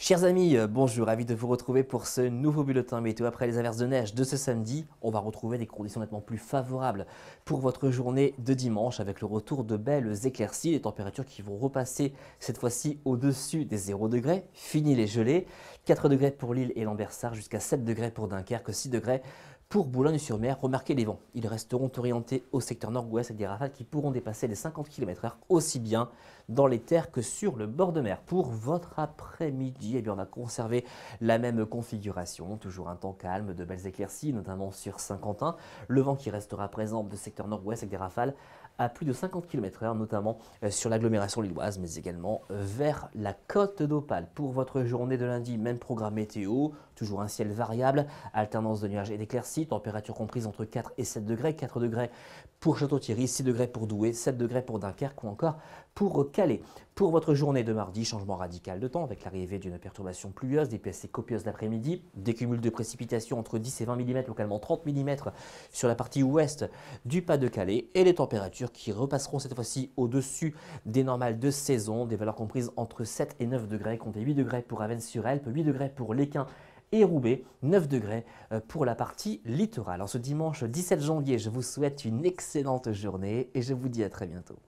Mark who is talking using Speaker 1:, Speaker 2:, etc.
Speaker 1: Chers amis, euh, bonjour, ravi de vous retrouver pour ce nouveau bulletin météo. Après les averses de neige de ce samedi, on va retrouver des conditions nettement plus favorables pour votre journée de dimanche avec le retour de belles éclaircies, des températures qui vont repasser cette fois-ci au-dessus des 0 degrés. Fini les gelées, 4 degrés pour Lille et Lambersart, jusqu'à 7 degrés pour Dunkerque, 6 degrés pour Boulogne-sur-Mer, remarquez les vents. Ils resteront orientés au secteur nord-ouest avec des rafales qui pourront dépasser les 50 km/h aussi bien dans les terres que sur le bord de mer. Pour votre après-midi, eh on va conserver la même configuration, toujours un temps calme, de belles éclaircies, notamment sur Saint-Quentin. Le vent qui restera présent de secteur nord-ouest avec des rafales à plus de 50 km/h, notamment euh, sur l'agglomération lilloise, mais également euh, vers la côte d'Opale. Pour votre journée de lundi, même programme météo, toujours un ciel variable, alternance de nuages et d'éclaircies température comprise entre 4 et 7 degrés, 4 degrés pour Château-Thierry, 6 degrés pour Douai, 7 degrés pour Dunkerque ou encore pour Calais. Pour votre journée de mardi, changement radical de temps avec l'arrivée d'une perturbation pluvieuse, des PSC copieuses l'après-midi, des cumuls de précipitations entre 10 et 20 mm, localement 30 mm sur la partie ouest du Pas-de-Calais et les températures qui repasseront cette fois-ci au-dessus des normales de saison, des valeurs comprises entre 7 et 9 degrés, comptez 8 degrés pour Avennes-sur-Elpe, 8 degrés pour Léquin et Roubaix, 9 degrés euh, pour la partie littorale. En ce dimanche 17 janvier, je vous souhaite une excellente journée et je vous dis à très bientôt.